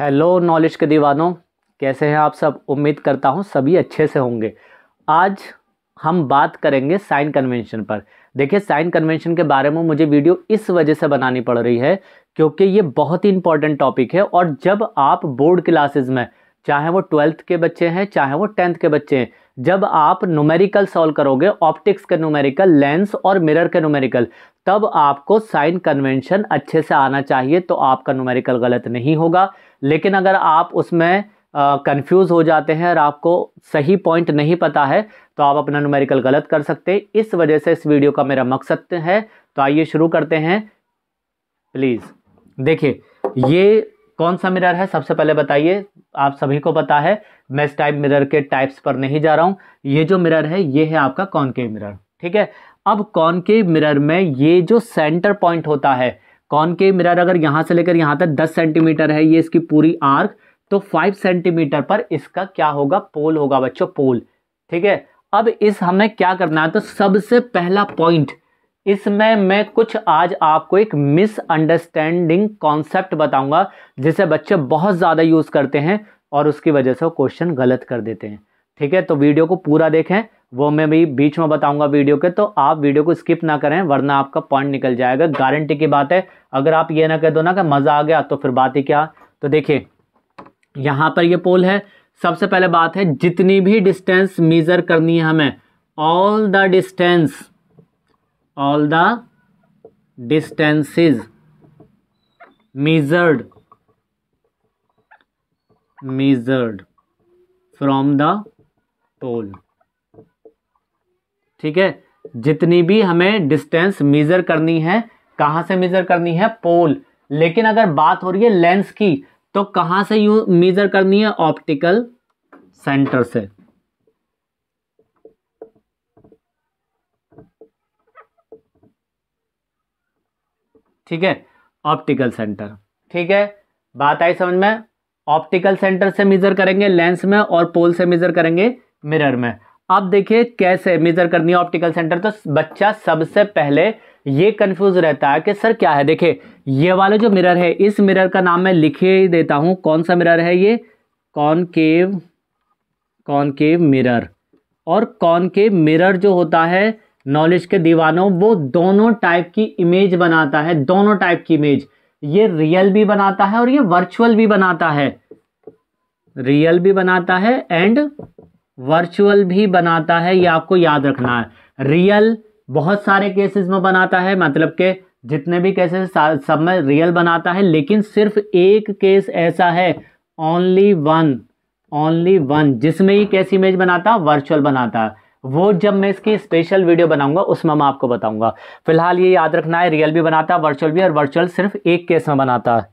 hello knowledge के दीवानों कैसे हैं आप सब उम्मीद करता हूं सभी अच्छे से होंगे आज हम बात करेंगे साइन कन्वेंशन पर देखिए साइन कन्वेंशन के बारे में मुझे वीडियो इस वजह से बनानी पड़ रही है क्योंकि ये बहुत ही इंपॉर्टेंट टॉपिक है और जब आप बोर्ड क्लासेस में चाहे वो ट्वेल्थ के बच्चे हैं चाहे वो टेंथ के बच्चे हैं जब आप नूमेरिकल सॉल्व करोगे ऑप्टिक्स के नूमेरिकल लेंस और मिरर के नूमेरिकल तब आपको साइन कन्वेंशन अच्छे से आना चाहिए तो आपका नूमेरिकल गलत नहीं होगा लेकिन अगर आप उसमें कंफ्यूज हो जाते हैं और आपको सही पॉइंट नहीं पता है तो आप अपना न्यूमेरिकल गलत कर सकते हैं इस वजह से इस वीडियो का मेरा मकसद है तो आइए शुरू करते हैं प्लीज़ देखिए ये कौन सा मिरर है सबसे पहले बताइए आप सभी को पता है मैं इस टाइप मिरर के टाइप्स पर नहीं जा रहा हूँ ये जो मिरर है ये है आपका कॉनकेव मिरर ठीक है अब कॉनकेव मिरर में ये जो सेंटर पॉइंट होता है के मिरर अगर यहाँ से लेकर यहाँ तक दस सेंटीमीटर है ये इसकी पूरी आर्क तो फाइव सेंटीमीटर पर इसका क्या होगा पोल होगा बच्चों पोल ठीक है अब इस हमें क्या करना है तो सबसे पहला पॉइंट इसमें मैं कुछ आज आपको एक मिसअंडरस्टैंडिंग कॉन्सेप्ट बताऊंगा जिसे बच्चे बहुत ज़्यादा यूज़ करते हैं और उसकी वजह से वो क्वेश्चन गलत कर देते हैं ठीक है तो वीडियो को पूरा देखें वो मैं भी बीच में बताऊंगा वीडियो के तो आप वीडियो को स्किप ना करें वरना आपका पॉइंट निकल जाएगा गारंटी की बात है अगर आप ये ना कह दो ना कि मज़ा आ गया तो फिर बात ही क्या तो देखिए यहाँ पर ये पोल है सबसे पहले बात है जितनी भी डिस्टेंस मीजर करनी है हमें all the distance all the distances measured measured from the pole ठीक है जितनी भी हमें डिस्टेंस मेजर करनी है कहाँ से मेजर करनी है पोल लेकिन अगर बात हो रही है लेंस की तो कहाँ से यू मेजर करनी है ऑप्टिकल सेंटर से ठीक है ऑप्टिकल सेंटर ठीक है बात आई समझ में ऑप्टिकल सेंटर से मेजर करेंगे लेंस में और पोल से मेजर करेंगे मिरर में अब देखिए कैसे मेजर करनी है ऑप्टिकल सेंटर तो बच्चा सबसे पहले ये कंफ्यूज रहता है कि सर क्या है देखिए ये वाला जो मिरर है इस मिरर का नाम मैं लिखे देता हूं कौन सा मिरर है ये कॉनकेव कॉनकेव मिरर और कॉनकेव मिरर जो होता है नॉलेज के दीवानों वो दोनों टाइप की इमेज बनाता है दोनों टाइप की इमेज ये रियल भी बनाता है और ये वर्चुअल भी बनाता है रियल भी बनाता है एंड वर्चुअल भी बनाता है ये आपको याद रखना है रियल बहुत सारे केसेस में बनाता है मतलब के जितने भी केसेस सब में रियल बनाता है लेकिन सिर्फ एक केस ऐसा है ओनली वन ओनली वन जिसमें ही कैसी इमेज बनाता वर्चुअल बनाता है वो जब मैं इसकी स्पेशल वीडियो बनाऊंगा उसमें मैं आपको बताऊंगा फिलहाल ये याद रखना है रियल भी बनाता है वर्चुअल भी और वर्चुअल सिर्फ एक केस में बनाता है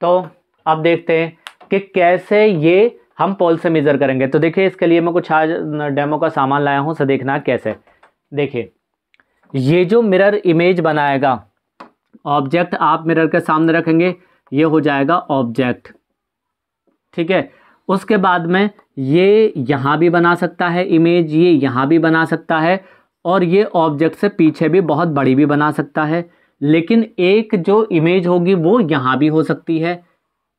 तो अब देखते हैं कि कैसे ये हम पोल से मेज़र करेंगे तो देखिए इसके लिए मैं कुछ आज डेमो का सामान लाया हूँ सर देखना कैसे देखिए ये जो मिरर इमेज बनाएगा ऑब्जेक्ट आप मिरर के सामने रखेंगे ये हो जाएगा ऑब्जेक्ट ठीक है उसके बाद में ये यहाँ भी बना सकता है इमेज ये यहाँ भी बना सकता है और ये ऑब्जेक्ट से पीछे भी बहुत बड़ी भी बना सकता है लेकिन एक जो इमेज होगी वो यहाँ भी हो सकती है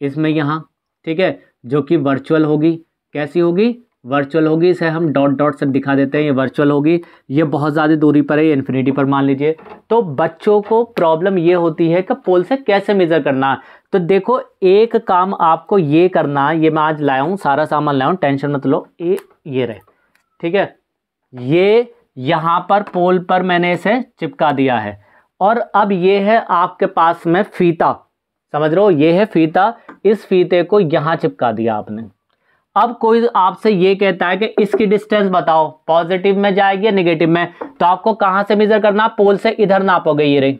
इसमें यहाँ ठीक है जो कि वर्चुअल होगी कैसी होगी वर्चुअल होगी इसे हम डॉट डॉट से दिखा देते हैं ये वर्चुअल होगी ये बहुत ज़्यादा दूरी पर है ये इन्फिनिटी पर मान लीजिए तो बच्चों को प्रॉब्लम ये होती है कि पोल से कैसे मेज़र करना है तो देखो एक काम आपको ये करना है ये मैं आज लाया हूँ सारा सामान लाया हूँ टेंशन मत लो ये ये रहे ठीक है ये यहाँ पर पोल पर मैंने इसे चिपका दिया है और अब ये है आपके पास में फीता समझ रहे हो ये है फीता इस फीते को यहाँ चिपका दिया आपने अब कोई आपसे ये कहता है कि इसकी डिस्टेंस बताओ पॉजिटिव में जाएगी या निगेटिव में तो आपको कहाँ से मेजर करना पोल से इधर गई ये रही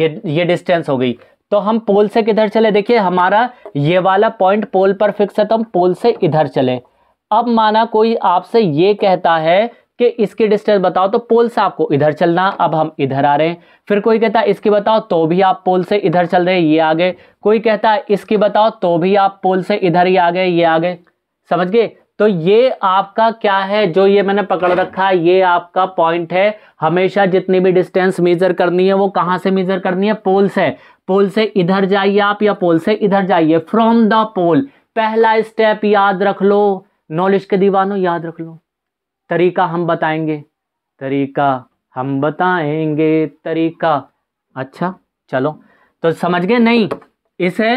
ये ये डिस्टेंस हो गई तो हम पोल से किधर चले देखिए हमारा ये वाला पॉइंट पोल पर फिक्स है तो हम पोल से इधर चले अब माना कोई आपसे ये कहता है कि इसकी डिस्टेंस बताओ तो पोल से आपको इधर चलना अब हम इधर आ रहे हैं फिर कोई कहता है इसकी बताओ तो भी आप पोल से इधर चल रहे हैं ये आगे कोई कहता है इसकी बताओ तो भी आप पोल से इधर ही आ गए ये आ गए समझ गए तो ये आपका क्या है जो ये मैंने पकड़ रखा है ये आपका पॉइंट है हमेशा जितनी भी डिस्टेंस मेजर करनी है वो कहाँ से मेजर करनी है पोल से पोल से इधर जाइए आप या पोल से इधर जाइए फ्रॉम द पोल पहला स्टेप याद रख लो नॉलेज के दीवानों याद रख लो तरीका हम बताएंगे तरीका हम बताएंगे तरीका अच्छा चलो तो समझ गए नहीं इसे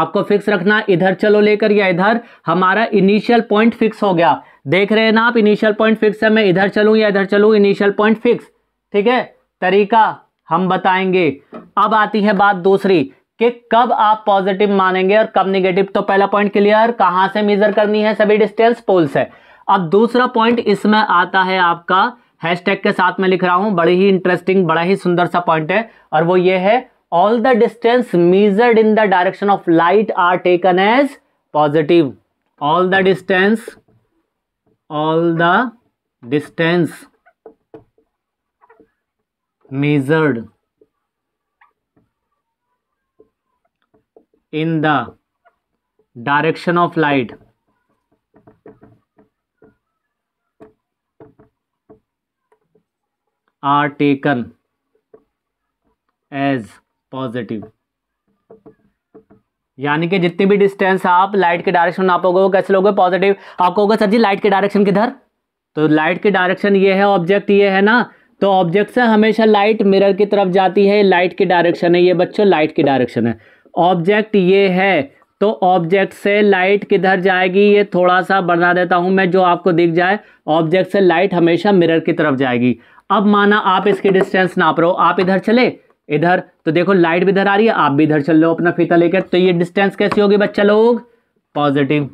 आपको फिक्स रखना इधर चलो लेकर या इधर हमारा इनिशियल पॉइंट फिक्स हो गया देख रहे हैं ना आप इनिशियल पॉइंट फिक्स है मैं इधर चलूं या इधर चलूं इनिशियल पॉइंट फिक्स ठीक है तरीका हम बताएंगे अब आती है बात दूसरी कि कब आप पॉजिटिव मानेंगे और कब निगेटिव तो पहला पॉइंट क्लियर कहां से मेजर करनी है सभी डिस्टेंस पोल्स है अब दूसरा पॉइंट इसमें आता है आपका हैशटैग के साथ में लिख रहा हूं बड़ी ही इंटरेस्टिंग बड़ा ही सुंदर सा पॉइंट है और वो ये है all the distance measured in the direction of light are taken as positive all the distance all the distance measured in the direction of light are taken as positive यानी कि जितनी भी डिस्टेंस आप लाइट के direction नापोगे वो कैसे लोगे positive आप कहोगे सर जी लाइट के डायरेक्शन किधर तो लाइट के डायरेक्शन ये है ऑब्जेक्ट ये है ना तो ऑब्जेक्ट से हमेशा लाइट मिरर की तरफ जाती है लाइट के डायरेक्शन है ये बच्चों लाइट के डायरेक्शन है ऑब्जेक्ट ये है तो ऑब्जेक्ट से लाइट किधर जाएगी ये थोड़ा सा बढ़ा देता हूँ मैं जो आपको दिख जाए ऑब्जेक्ट से लाइट हमेशा मिरर की तरफ जाएगी अब माना आप इसकी डिस्टेंस नाप रहे हो आप इधर चले इधर तो देखो लाइट भी इधर आ रही है आप भी इधर चल रहे हो अपना फीता लेकर तो ये डिस्टेंस कैसी होगी बच्चा लोग पॉजिटिव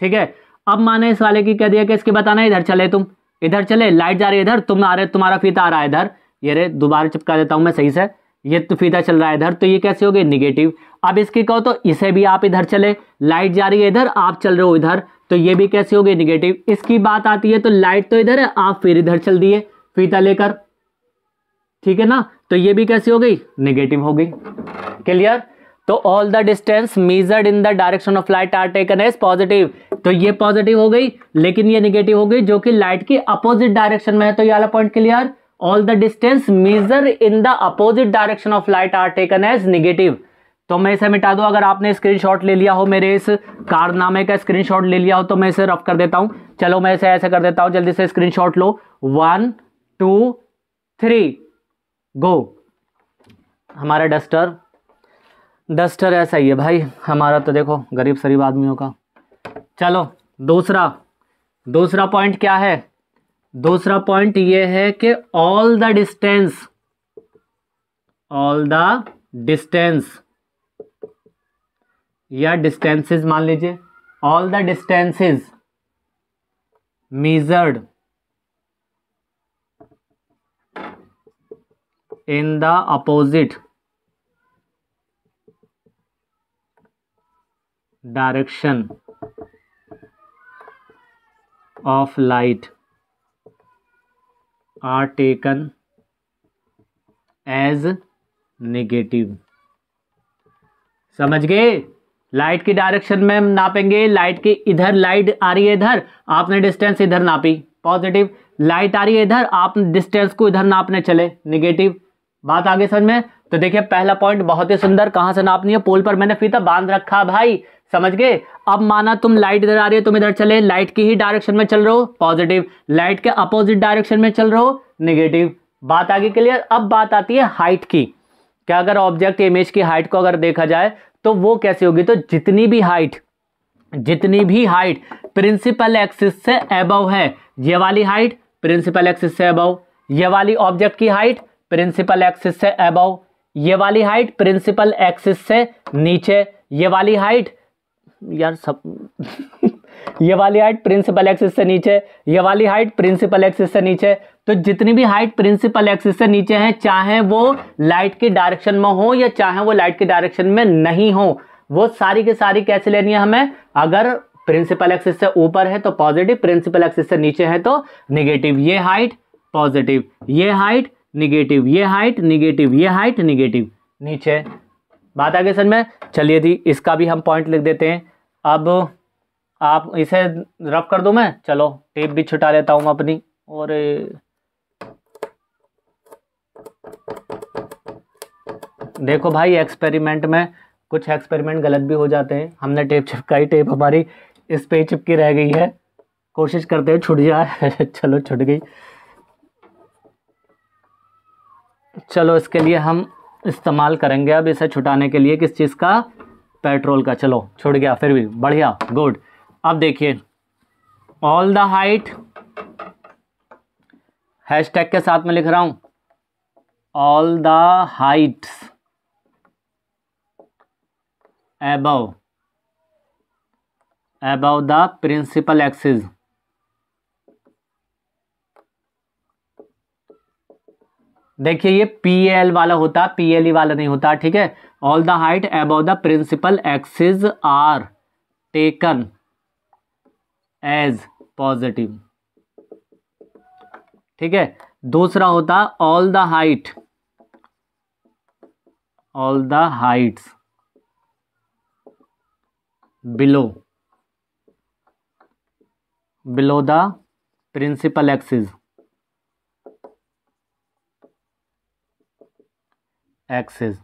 ठीक है अब माने इस वाले की कह दिया कि इसके बताना इधर चले तुम इधर चले लाइट जा रही है इधर तुम आ रहे तुम्हारा फीता आ रहा है इधर ये रे दोबारा चिपका देता हूँ मैं सही से ये तो फीता चल रहा है इधर तो ये कैसे हो गई निगेटिव अब इसकी कहो तो इसे भी आप इधर चले लाइट जा रही है इधर आप चल रहे हो इधर तो ये भी कैसे हो गई निगेटिव इसकी बात आती है तो लाइट तो इधर है आप फिर इधर चल दिए फीता लेकर ठीक है ना तो ये भी कैसी हो गई नेगेटिव हो गई क्लियर तो all the distance measured in the direction of light are taken as positive तो ये पॉजिटिव हो गई लेकिन ये निगेटिव हो गई जो कि लाइट की अपोजिट डायरेक्शन में है तो ये वाला point clear all the distance measure in the opposite direction of light are taken as negative तो मैं इसे मिटा दूं अगर आपने स्क्रीनशॉट ले लिया हो मेरे इस कारनामे का स्क्रीनशॉट ले लिया हो तो मैं इसे रफ कर देता हूं चलो मैं इसे ऐसे कर देता हूं जल्दी से स्क्रीनशॉट लो वन टू थ्री गो हमारा डस्टर डस्टर ऐसा ही है भाई हमारा तो देखो गरीब शरीब आदमियों का चलो दूसरा दूसरा पॉइंट क्या है दूसरा पॉइंट ये है कि all the distance all the distance या डिस्टेंसेस मान लीजिए all the distances measured in the opposite direction of light are taken as negative समझ गए लाइट की डायरेक्शन में हम नापेंगे लाइट की इधर लाइट आ रही है इधर आपने डिस्टेंस इधर नापी पॉजिटिव लाइट आ रही है इधर आप डिस्टेंस को इधर नापने चले निगेटिव बात आगे समझ में तो देखिए पहला पॉइंट बहुत ही सुंदर कहां से नापनी है पोल पर मैंने फीता बांध रखा भाई समझ गए अब माना तुम लाइट इधर आ रही है तुम इधर चले लाइट की ही डायरेक्शन में चल रहे हो पॉजिटिव लाइट के अपोजिट डायरेक्शन में चल रहे हो निगेटिव बात आगे क्लियर अब बात आती है हाइट की क्या अगर ऑब्जेक्ट इमेज की हाइट को अगर देखा जाए तो वो कैसी होगी तो जितनी भी हाइट जितनी भी हाइट प्रिंसिपल एक्सिस से अबव है ये वाली हाइट प्रिंसिपल एक्सिस से अबव ये वाली ऑब्जेक्ट की हाइट प्रिंसिपल एक्सिस से अबव ये वाली हाइट प्रिंसिपल एक्सिस से नीचे ये वाली हाइट यार सब ये वाली हाइट प्रिंसिपल एक्सिस से नीचे ये वाली हाइट प्रिंसिपल एक्सिस से नीचे तो जितनी भी हाइट प्रिंसिपल एक्सिस से नीचे है चाहे वो लाइट के डायरेक्शन में हो या चाहे वो लाइट के डायरेक्शन में नहीं हो वो सारी की सारी कैसे लेनी है हमें अगर प्रिंसिपल एक्सिस से ऊपर है तो पॉजिटिव प्रिंसिपल एक्सिस से नीचे है तो निगेटिव ये हाइट पॉजिटिव ये हाइट निगेटिव ये हाइट निगेटिव ये हाइट निगेटिव नीचे बात आगे सर में चलिए जी इसका भी हम पॉइंट लिख देते हैं अब आप इसे रफ कर दो मैं चलो टेप भी छुटा लेता हूँ अपनी और देखो भाई एक्सपेरिमेंट में कुछ एक्सपेरिमेंट गलत भी हो जाते हैं हमने टेप चिपकाई टेप हमारी इस पे चिपकी रह गई है कोशिश करते हैं छुट जाए चलो छुट गई चलो इसके लिए हम इस्तेमाल करेंगे अब इसे छुटाने के लिए किस चीज़ का पेट्रोल का चलो छुट गया फिर भी बढ़िया गुड अब देखिए all the height hashtag के साथ में लिख रहा हूँ all the heights above above the principal axis देखिए ये पी एल वाला होता पी एल ई वाला नहीं होता ठीक है all the height above the principal axis are taken as positive ठीक है दूसरा होता all the height all the heights below below the principal axis axes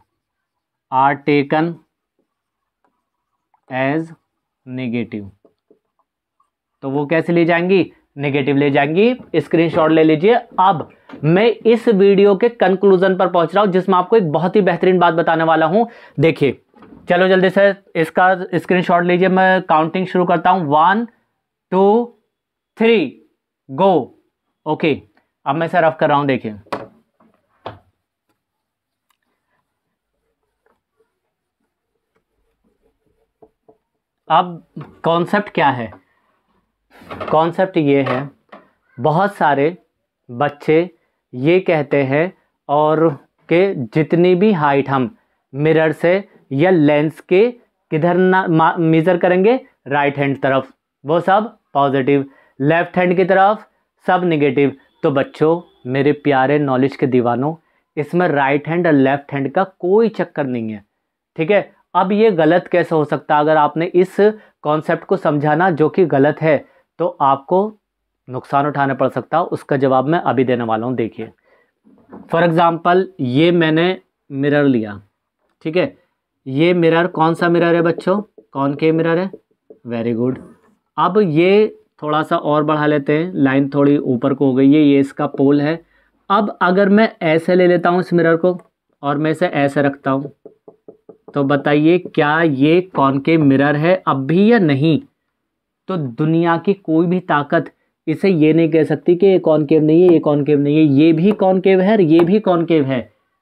are taken as negative तो वो कैसे ले जाएंगी नेगेटिव ले जाएंगी स्क्रीनशॉट ले लीजिए अब मैं इस वीडियो के कंक्लूजन पर पहुंच रहा हूं जिसमें आपको एक बहुत ही बेहतरीन बात बताने वाला हूं देखिए चलो जल्दी से इसका स्क्रीनशॉट लीजिए मैं काउंटिंग शुरू करता हूं one two three go okay अब मैं सर रफ कर रहा हूं देखिए अब कॉन्सेप्ट क्या है कॉन्सेप्ट ये है बहुत सारे बच्चे ये कहते हैं और के जितनी भी हाइट हम मिरर से या लेंस के किधर ना मेज़र करेंगे राइट हैंड तरफ वो सब पॉजिटिव लेफ्ट हैंड की तरफ सब नेगेटिव तो बच्चों मेरे प्यारे नॉलेज के दीवानों इसमें राइट हैंड और लेफ़्ट हैंड का कोई चक्कर नहीं है ठीक है अब ये गलत कैसे हो सकता अगर आपने इस कॉन्सेप्ट को समझाना जो कि गलत है तो आपको नुकसान उठाना पड़ सकता है उसका जवाब मैं अभी देने वाला हूँ देखिए फॉर एग्ज़ाम्पल ये मैंने मिरर लिया ठीक है ये मिरर कौन सा मिरर है बच्चों कौन के मिरर है वेरी गुड अब ये थोड़ा सा और बढ़ा लेते हैं लाइन थोड़ी ऊपर को हो गई है ये इसका पोल है अब अगर मैं ऐसे ले लेता हूँ इस मिरर को और मैं इसे ऐसे रखता हूँ तो बताइए क्या ये कॉनकेव मिरर है अब भी या नहीं तो दुनिया की कोई भी ताकत इसे ये नहीं कह सकती कि ये कॉनकेव नहीं है ये कॉनकेव नहीं है ये भी कॉनकेव है और ये भी कॉनकेव है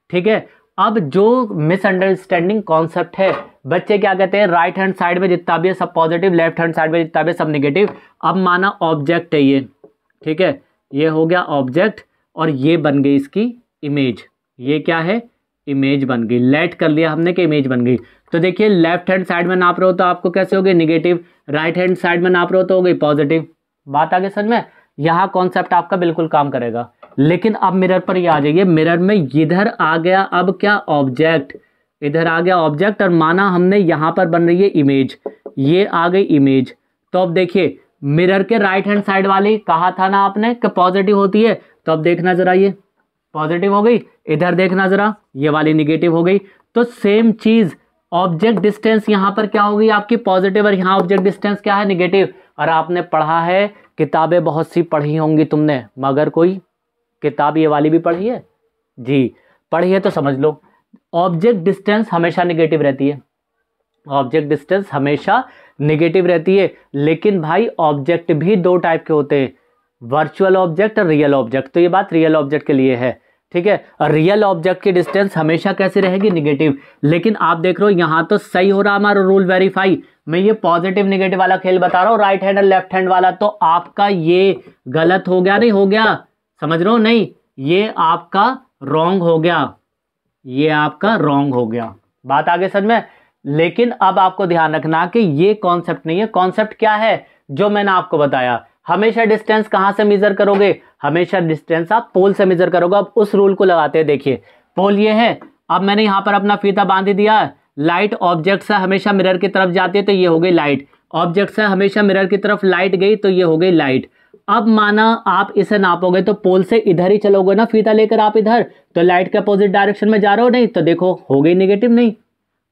ठीक है अब जो मिसअंडरस्टैंडिंग कॉन्सेप्ट है बच्चे क्या कहते हैं राइट हैंड साइड में जितना भी है सब पॉजिटिव लेफ्ट हैंड साइड में जितना भी है सब निगेटिव अब माना ऑब्जेक्ट है ये ठीक है ये हो गया ऑब्जेक्ट और ये बन गई इसकी इमेज ये क्या है इमेज बन गई लेट कर लिया हमने कि इमेज बन गई तो देखिए लेफ्ट हैंड साइड में नाप रहे हो तो आपको कैसे हो गए निगेटिव राइट हैंड साइड में नाप रहे हो तो हो गई पॉजिटिव बात आगे समझ में यहाँ कॉन्सेप्ट आपका बिल्कुल काम करेगा लेकिन अब मिरर पर ये आ जाइए मिरर में इधर आ गया अब क्या ऑब्जेक्ट इधर आ गया ऑब्जेक्ट और माना हमने यहाँ पर बन रही है इमेज ये आ गई इमेज तो अब देखिए मिरर के राइट हैंड साइड वाली कहा था ना आपने कि पॉजिटिव होती है तो अब देखना जरा ये पॉजिटिव हो गई इधर देखना ज़रा ये वाली निगेटिव हो गई तो सेम चीज़ ऑब्जेक्ट डिस्टेंस यहाँ पर क्या होगी आपकी पॉजिटिव और यहाँ ऑब्जेक्ट डिस्टेंस क्या है निगेटिव और आपने पढ़ा है किताबें बहुत सी पढ़ी होंगी तुमने मगर कोई किताब ये वाली भी पढ़ी है जी पढ़ी है तो समझ लो ऑब्जेक्ट डिस्टेंस हमेशा निगेटिव रहती है ऑब्जेक्ट डिस्टेंस हमेशा निगेटिव रहती है लेकिन भाई ऑब्जेक्ट भी दो टाइप के होते हैं वर्चुअल ऑब्जेक्ट और रियल ऑब्जेक्ट तो ये बात रियल ऑब्जेक्ट के लिए है ठीक है रियल ऑब्जेक्ट की डिस्टेंस हमेशा कैसे रहेगी निगेटिव लेकिन आप देख रहे हो यहाँ तो सही हो रहा हमारा रूल वेरीफाई मैं ये पॉजिटिव निगेटिव वाला खेल बता रहा हूँ राइट हैंड और लेफ्ट हैंड वाला तो आपका ये गलत हो गया नहीं हो गया समझ रहे हो नहीं ये आपका रॉन्ग हो गया ये आपका रॉन्ग हो गया बात आगे समझ में लेकिन अब आपको ध्यान रखना कि ये कॉन्सेप्ट नहीं है कॉन्सेप्ट क्या है जो मैंने आपको बताया हमेशा डिस्टेंस कहाँ से मेजर करोगे हमेशा डिस्टेंस आप पोल से मेजर करोगे अब उस रूल को लगाते हैं देखिए पोल ये है अब मैंने यहाँ पर अपना फीता बांध दिया लाइट ऑब्जेक्ट से हमेशा मिरर की तरफ जाती है तो ये हो गई लाइट ऑब्जेक्ट से हमेशा मिरर की तरफ लाइट गई तो ये हो गई लाइट अब माना आप इसे नापोगे तो पोल से इधर ही चलोगे ना फीता लेकर आप इधर तो लाइट के अपोजिट डायरेक्शन में जा रहे हो नहीं तो देखो हो गई निगेटिव नहीं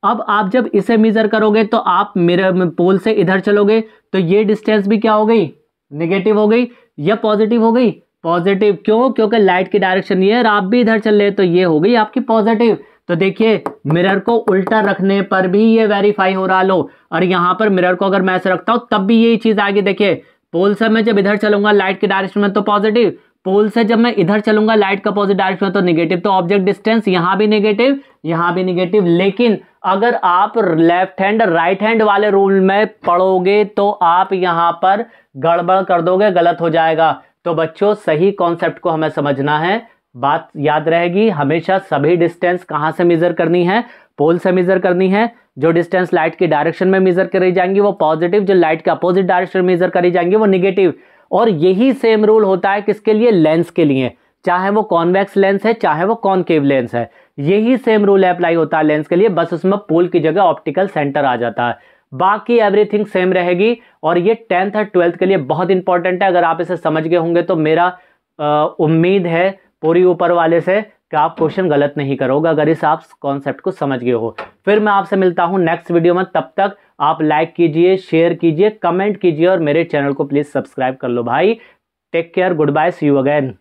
अब आप जब इसे मेजर करोगे तो आप मिरर पोल से इधर चलोगे तो ये डिस्टेंस भी क्या हो गई निगेटिव हो गई या पॉजिटिव हो गई पॉजिटिव क्यों क्योंकि लाइट की डायरेक्शन ये और आप भी इधर चल रहे तो ये हो गई आपकी पॉजिटिव तो देखिए मिरर को उल्टा रखने पर भी ये वेरीफाई हो रहा लो और यहाँ पर मिरर को अगर मैं ऐसे रखता हूँ तब भी यही चीज़ आएगी देखिए पोल से मैं जब इधर चलूंगा लाइट के डायरेक्शन में तो पॉजिटिव पोल से जब मैं इधर चलूंगा लाइट का पॉजिटिव डायरेक्शन में तो निगेटिव तो ऑब्जेक्ट डिस्टेंस यहाँ भी निगेटिव यहाँ भी निगेटिव लेकिन अगर आप लेफ्ट हैंड राइट हैंड वाले रूल में पढ़ोगे तो आप यहाँ पर गड़बड़ कर दोगे गलत हो जाएगा तो बच्चों सही कॉन्सेप्ट को हमें समझना है बात याद रहेगी हमेशा सभी डिस्टेंस कहाँ से मेज़र करनी है पोल से मेज़र करनी है जो डिस्टेंस लाइट की डायरेक्शन में मेज़र करी जाएंगी वो पॉजिटिव जो लाइट के अपोजिट डायरेक्शन में मेज़र करी जाएंगी वो निगेटिव और यही सेम रूल होता है किसके लिए लेंस के लिए चाहे वो कॉन्वेक्स लेंस है चाहे वो कॉन्केव लेंस है यही सेम रूल अप्लाई होता है लेंस के लिए बस उसमें पोल की जगह ऑप्टिकल सेंटर आ जाता है बाकी एवरीथिंग सेम रहेगी और ये टेंथ और ट्वेल्थ के लिए बहुत इंपॉर्टेंट है अगर आप इसे समझ गए होंगे तो मेरा उम्मीद है पूरी ऊपर वाले से कि आप क्वेश्चन गलत नहीं करोगे अगर इस आप कॉन्सेप्ट को समझ गए हो फिर मैं आपसे मिलता हूँ नेक्स्ट वीडियो में तब तक आप लाइक कीजिए शेयर कीजिए कमेंट कीजिए और मेरे चैनल को प्लीज़ सब्सक्राइब कर लो भाई take care good bye see you again